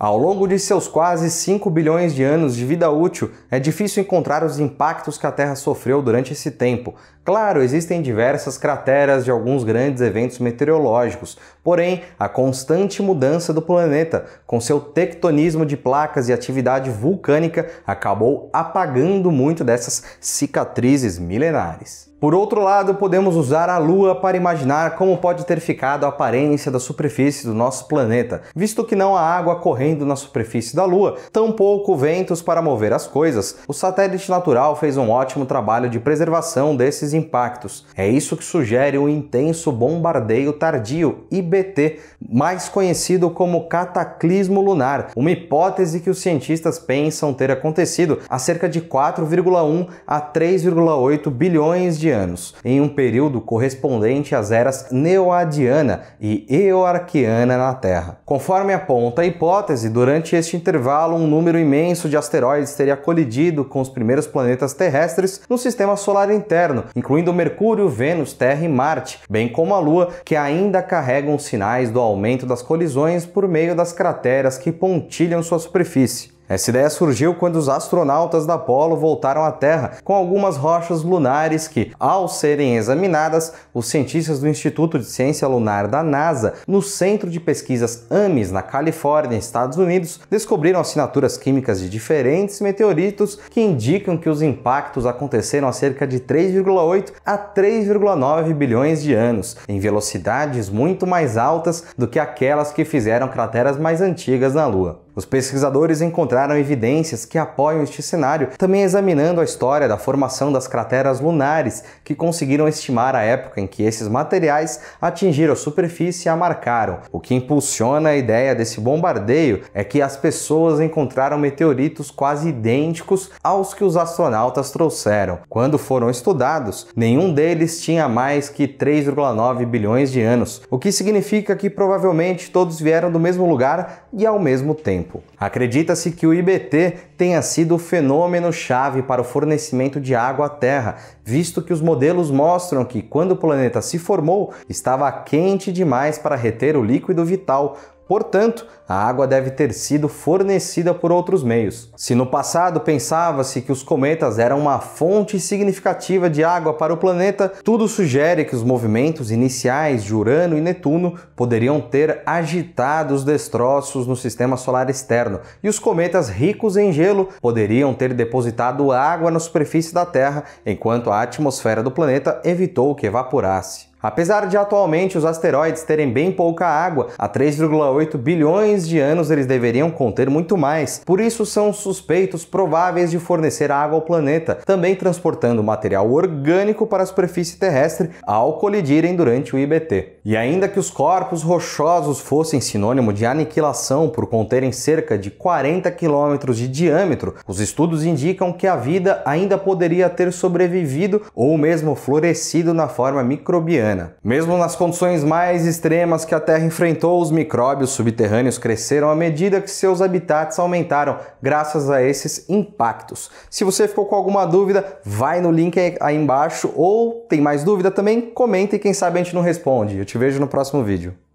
Ao longo de seus quase 5 bilhões de anos de vida útil, é difícil encontrar os impactos que a Terra sofreu durante esse tempo. Claro, existem diversas crateras de alguns grandes eventos meteorológicos, porém, a constante mudança do planeta, com seu tectonismo de placas e atividade vulcânica, acabou apagando muito dessas cicatrizes milenares. Por outro lado, podemos usar a Lua para imaginar como pode ter ficado a aparência da superfície do nosso planeta, visto que não há água corrente ocorrendo na superfície da Lua, tampouco ventos para mover as coisas, o satélite natural fez um ótimo trabalho de preservação desses impactos. É isso que sugere o intenso bombardeio tardio, IBT, mais conhecido como cataclismo lunar, uma hipótese que os cientistas pensam ter acontecido há cerca de 4,1 a 3,8 bilhões de anos, em um período correspondente às eras neoadiana e eoarquiana na Terra. Conforme aponta a hipótese, 2009, durante este intervalo, um número imenso de asteroides teria colidido com os primeiros planetas terrestres no sistema solar interno, incluindo Mercúrio, Vênus, Terra e Marte, bem como a Lua, que ainda carregam sinais do aumento das colisões por meio das crateras que pontilham sua superfície. Essa ideia surgiu quando os astronautas da Apollo voltaram à Terra com algumas rochas lunares que, ao serem examinadas, os cientistas do Instituto de Ciência Lunar da NASA, no Centro de Pesquisas Ames, na Califórnia, Estados Unidos, descobriram assinaturas químicas de diferentes meteoritos que indicam que os impactos aconteceram há cerca de 3,8 a 3,9 bilhões de anos, em velocidades muito mais altas do que aquelas que fizeram crateras mais antigas na Lua. Os pesquisadores encontraram evidências que apoiam este cenário, também examinando a história da formação das crateras lunares, que conseguiram estimar a época em que esses materiais atingiram a superfície e a marcaram. O que impulsiona a ideia desse bombardeio é que as pessoas encontraram meteoritos quase idênticos aos que os astronautas trouxeram. Quando foram estudados, nenhum deles tinha mais que 3,9 bilhões de anos, o que significa que provavelmente todos vieram do mesmo lugar e ao mesmo tempo tempo. Acredita-se que o IBT tenha sido o fenômeno chave para o fornecimento de água à Terra, visto que os modelos mostram que quando o planeta se formou, estava quente demais para reter o líquido vital, Portanto, a água deve ter sido fornecida por outros meios. Se no passado pensava-se que os cometas eram uma fonte significativa de água para o planeta, tudo sugere que os movimentos iniciais de Urano e Netuno poderiam ter agitado os destroços no sistema solar externo, e os cometas ricos em gelo poderiam ter depositado água na superfície da Terra, enquanto a atmosfera do planeta evitou que evaporasse. Apesar de atualmente os asteroides terem bem pouca água, há 3,8 bilhões de anos eles deveriam conter muito mais, por isso são suspeitos prováveis de fornecer água ao planeta, também transportando material orgânico para a superfície terrestre ao colidirem durante o IBT. E ainda que os corpos rochosos fossem sinônimo de aniquilação por conterem cerca de 40 quilômetros de diâmetro, os estudos indicam que a vida ainda poderia ter sobrevivido ou mesmo florescido na forma microbiana mesmo nas condições mais extremas que a Terra enfrentou, os micróbios subterrâneos cresceram à medida que seus habitats aumentaram, graças a esses impactos. Se você ficou com alguma dúvida, vai no link aí embaixo ou tem mais dúvida também, comenta e quem sabe a gente não responde. Eu te vejo no próximo vídeo.